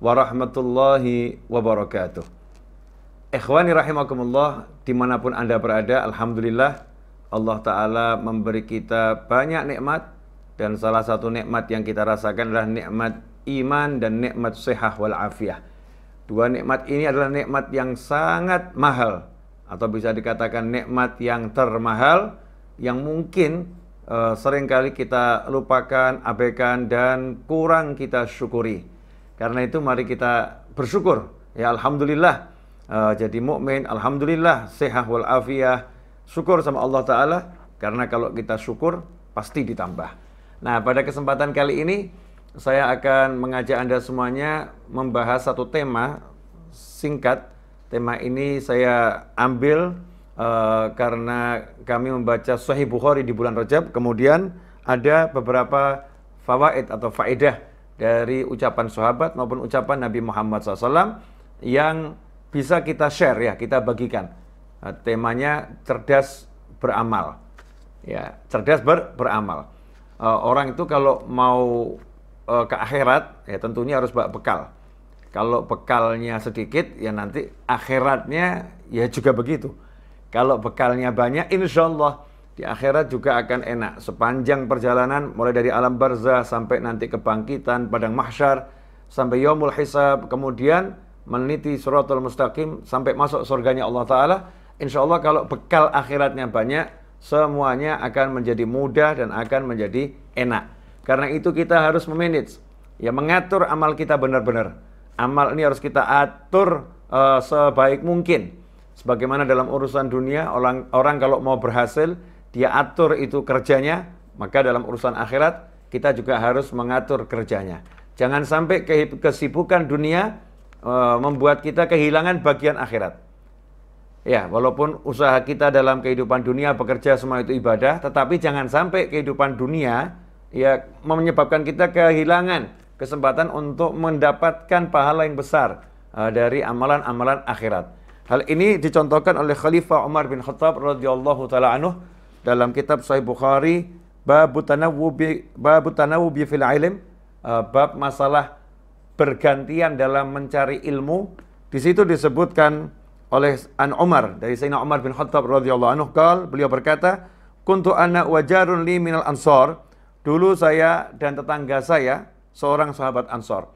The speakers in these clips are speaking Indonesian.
warahmatullahi wabarakatuh. Ikhwani rahimakumullah, dimanapun Anda berada, Alhamdulillah, Allah Ta'ala memberi kita banyak nikmat, dan salah satu nikmat yang kita rasakan adalah nikmat iman dan nikmat sehat wal afiyah. Dua nikmat ini adalah nikmat yang sangat mahal atau bisa dikatakan nikmat yang termahal yang mungkin uh, seringkali kita lupakan, abaikan dan kurang kita syukuri. Karena itu mari kita bersyukur. Ya alhamdulillah uh, jadi mukmin, alhamdulillah sehat wal afiyah. Syukur sama Allah taala karena kalau kita syukur pasti ditambah. Nah, pada kesempatan kali ini saya akan mengajak Anda semuanya membahas satu tema singkat. Tema ini saya ambil uh, karena kami membaca Sahih Bukhari di bulan Rajab, kemudian ada beberapa fawaid atau faedah dari ucapan sahabat maupun ucapan Nabi Muhammad SAW yang bisa kita share ya, kita bagikan. Eh, temanya cerdas beramal. Ya, cerdas ber, beramal. Eh, orang itu kalau mau uh, ke akhirat ya tentunya harus bawa bekal. Kalau bekalnya sedikit ya nanti akhiratnya ya juga begitu. Kalau bekalnya banyak insya Allah di akhirat juga akan enak. Sepanjang perjalanan, mulai dari alam barzah sampai nanti kebangkitan, padang mahsyar, sampai yomul hisab, kemudian meniti suratul mustaqim, sampai masuk surganya Allah Ta'ala, insya Allah kalau bekal akhiratnya banyak, semuanya akan menjadi mudah dan akan menjadi enak. Karena itu kita harus memanage, ya mengatur amal kita benar-benar. Amal ini harus kita atur uh, sebaik mungkin. Sebagaimana dalam urusan dunia, orang, orang kalau mau berhasil, dia atur itu kerjanya, maka dalam urusan akhirat kita juga harus mengatur kerjanya. Jangan sampai kesibukan dunia e, membuat kita kehilangan bagian akhirat. Ya, walaupun usaha kita dalam kehidupan dunia bekerja semua itu ibadah, tetapi jangan sampai kehidupan dunia ya menyebabkan kita kehilangan kesempatan untuk mendapatkan pahala yang besar e, dari amalan-amalan akhirat. Hal ini dicontohkan oleh Khalifah Umar bin Khattab radhiyallahu taala anhu dalam kitab Sahih Bukhari bab tanawubi bab tanawubi fil ilm uh, bab masalah pergantian dalam mencari ilmu di situ disebutkan oleh An Umar dari Sayyidina Umar bin Khattab radhiyallahu anhu kal beliau berkata kuntu anak wajarun li minal ansor dulu saya dan tetangga saya seorang sahabat ansor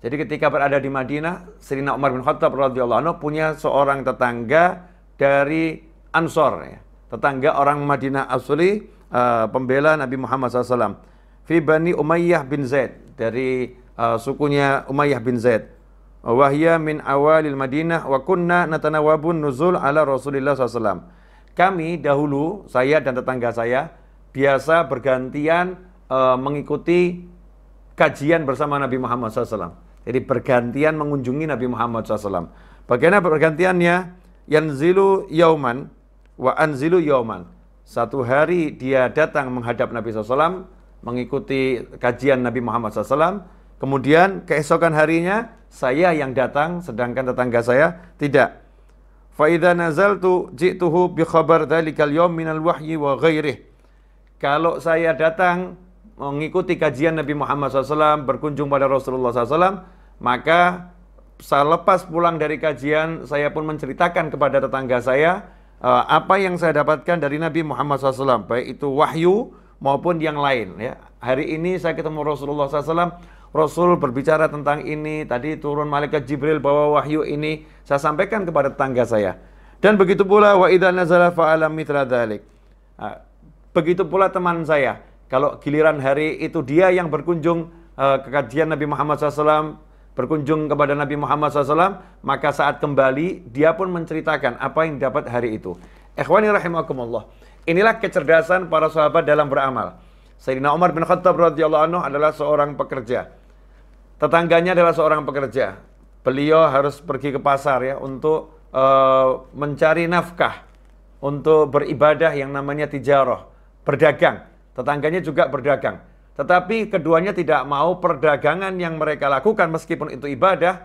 jadi ketika berada di Madinah Sayyidina Umar bin Khattab radhiyallahu anhu punya seorang tetangga dari ansor ya tetangga orang Madinah asli uh, pembela Nabi Muhammad SAW. Fi Bani Umayyah bin Zaid dari uh, sukunya Umayyah bin Zaid. Wahya min awalil Madinah wa kunna natanawabun nuzul ala Rasulillah SAW. Kami dahulu, saya dan tetangga saya, biasa bergantian uh, mengikuti kajian bersama Nabi Muhammad SAW. Jadi bergantian mengunjungi Nabi Muhammad SAW. Bagaimana pergantiannya? Yanzilu yauman wa anzilu Yawman, Satu hari dia datang menghadap Nabi SAW, mengikuti kajian Nabi Muhammad SAW. Kemudian keesokan harinya saya yang datang, sedangkan tetangga saya tidak. Fa'idha nazaltu ji'tuhu bi khabar dhalikal yawm minal wahyi wa ghairih. Kalau saya datang mengikuti kajian Nabi Muhammad SAW, berkunjung pada Rasulullah SAW, maka selepas pulang dari kajian, saya pun menceritakan kepada tetangga saya Eh, apa yang saya dapatkan dari Nabi Muhammad SAW, baik itu wahyu maupun yang lain. Ya. Hari ini saya ketemu Rasulullah SAW, Rasul berbicara tentang ini, tadi turun malaikat Jibril bawa wahyu ini, saya sampaikan kepada tetangga saya. Dan begitu pula wa idza nazala fa'alam mitra dalik. Ah, begitu pula teman saya, kalau giliran hari itu dia yang berkunjung eh, ke kajian Nabi Muhammad SAW, berkunjung kepada Nabi Muhammad SAW, maka saat kembali dia pun menceritakan apa yang dapat hari itu. Ikhwani rahimakumullah. Inilah kecerdasan para sahabat dalam beramal. Sayyidina Umar bin Khattab radhiyallahu anhu adalah seorang pekerja. Tetangganya adalah seorang pekerja. Beliau harus pergi ke pasar ya untuk uh, mencari nafkah, untuk beribadah yang namanya tijaroh, berdagang. Tetangganya juga berdagang. Tetapi keduanya tidak mau perdagangan yang mereka lakukan meskipun itu ibadah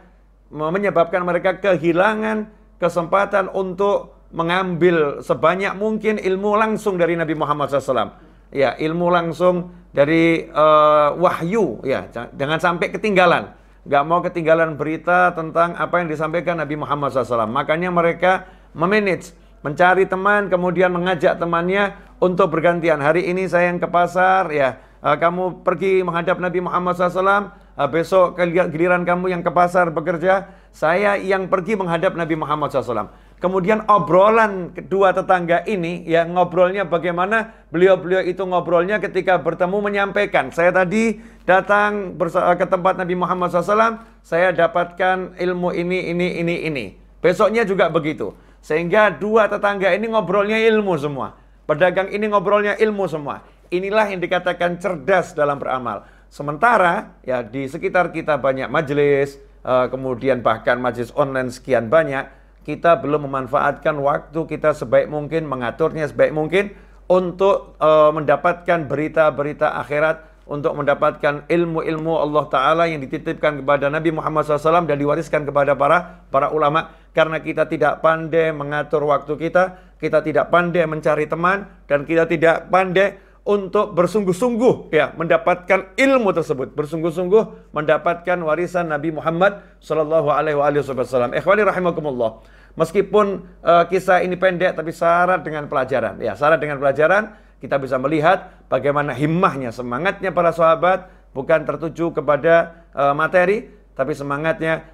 menyebabkan mereka kehilangan kesempatan untuk mengambil sebanyak mungkin ilmu langsung dari Nabi Muhammad SAW. Ya, ilmu langsung dari uh, wahyu. Ya, jangan sampai ketinggalan. Gak mau ketinggalan berita tentang apa yang disampaikan Nabi Muhammad SAW. Makanya mereka memanage, mencari teman, kemudian mengajak temannya untuk bergantian. Hari ini saya yang ke pasar, ya Eh, kamu pergi menghadap Nabi Muhammad SAW, eh, besok giliran kamu yang ke pasar bekerja, saya yang pergi menghadap Nabi Muhammad SAW. Kemudian obrolan kedua tetangga ini, ya ngobrolnya bagaimana beliau-beliau itu ngobrolnya ketika bertemu menyampaikan. Saya tadi datang eh, ke tempat Nabi Muhammad SAW, saya dapatkan ilmu ini, ini, ini, ini. Besoknya juga begitu. Sehingga dua tetangga ini ngobrolnya ilmu semua. Pedagang ini ngobrolnya ilmu semua. Inilah yang dikatakan cerdas dalam beramal. Sementara ya di sekitar kita banyak majelis, eh, kemudian bahkan majelis online sekian banyak, kita belum memanfaatkan waktu kita sebaik mungkin, mengaturnya sebaik mungkin untuk eh, mendapatkan berita-berita akhirat, untuk mendapatkan ilmu-ilmu Allah Ta'ala yang dititipkan kepada Nabi Muhammad SAW dan diwariskan kepada para para ulama. Karena kita tidak pandai mengatur waktu kita, kita tidak pandai mencari teman, dan kita tidak pandai untuk bersungguh-sungguh ya mendapatkan ilmu tersebut, bersungguh-sungguh mendapatkan warisan Nabi Muhammad sallallahu alaihi wasallam. Ikhwani rahimakumullah. Meskipun uh, kisah ini pendek tapi syarat dengan pelajaran. Ya, syarat dengan pelajaran kita bisa melihat bagaimana himmahnya, semangatnya para sahabat bukan tertuju kepada uh, materi tapi semangatnya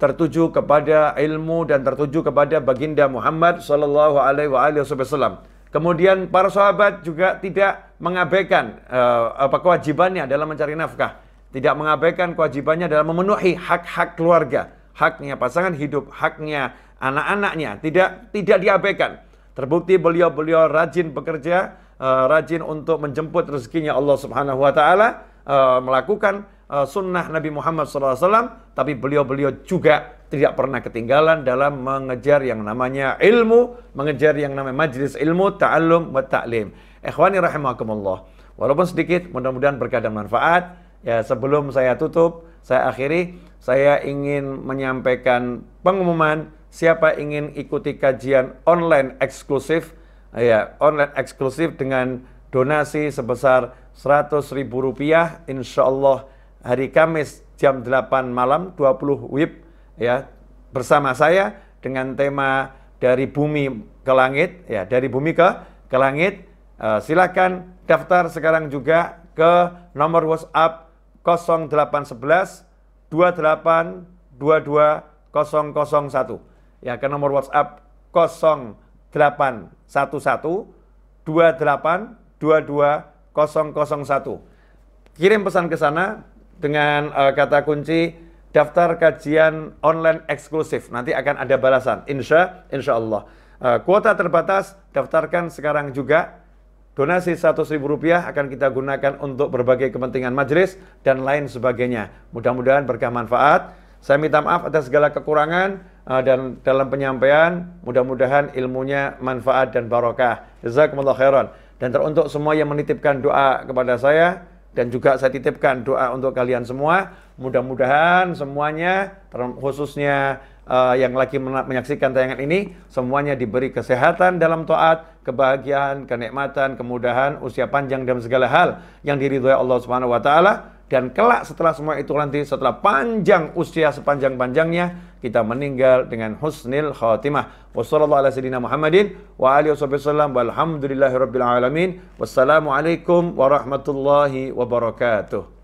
tertuju kepada ilmu dan tertuju kepada baginda Muhammad sallallahu alaihi wasallam. Kemudian para sahabat juga tidak mengabaikan uh, apa kewajibannya dalam mencari nafkah, tidak mengabaikan kewajibannya dalam memenuhi hak-hak keluarga, haknya pasangan hidup, haknya anak-anaknya, tidak tidak diabaikan. Terbukti beliau-beliau rajin bekerja, uh, rajin untuk menjemput rezekinya Allah Subhanahu wa taala, uh, melakukan uh, sunnah Nabi Muhammad SAW, tapi beliau-beliau juga tidak pernah ketinggalan dalam mengejar yang namanya ilmu, mengejar yang namanya majlis ilmu, ta'allum, wa ta'lim. Ikhwani rahimakumullah. Walaupun sedikit, mudah-mudahan berkah dan manfaat. Ya, sebelum saya tutup, saya akhiri, saya ingin menyampaikan pengumuman siapa ingin ikuti kajian online eksklusif ya, online eksklusif dengan donasi sebesar Rp100.000 insya Allah hari Kamis jam 8 malam 20 WIB ya bersama saya dengan tema dari bumi ke langit ya dari bumi ke ke langit Eh, silakan daftar sekarang juga ke nomor WhatsApp 0811 2822 Ya, ke nomor WhatsApp 0811 Kirim pesan ke sana dengan uh, kata kunci daftar kajian online eksklusif. Nanti akan ada balasan. Insya, insya Allah. Uh, kuota terbatas, daftarkan sekarang juga Donasi rp rupiah akan kita gunakan untuk berbagai kepentingan majelis dan lain sebagainya. Mudah-mudahan berkah manfaat. Saya minta maaf atas segala kekurangan eh, dan dalam penyampaian. Mudah-mudahan ilmunya manfaat dan barokah. Jazakumullah khairan. Dan teruntuk semua yang menitipkan doa kepada saya dan juga saya titipkan doa untuk kalian semua. Mudah-mudahan semuanya khususnya eh, yang lagi menyaksikan tayangan ini semuanya diberi kesehatan dalam taat kebahagiaan, kenikmatan, kemudahan, usia panjang dan segala hal yang diridhoi Allah Subhanahu wa taala dan kelak setelah semua itu nanti setelah panjang usia sepanjang-panjangnya kita meninggal dengan husnil khatimah. Wassalamualaikum warahmatullahi wabarakatuh.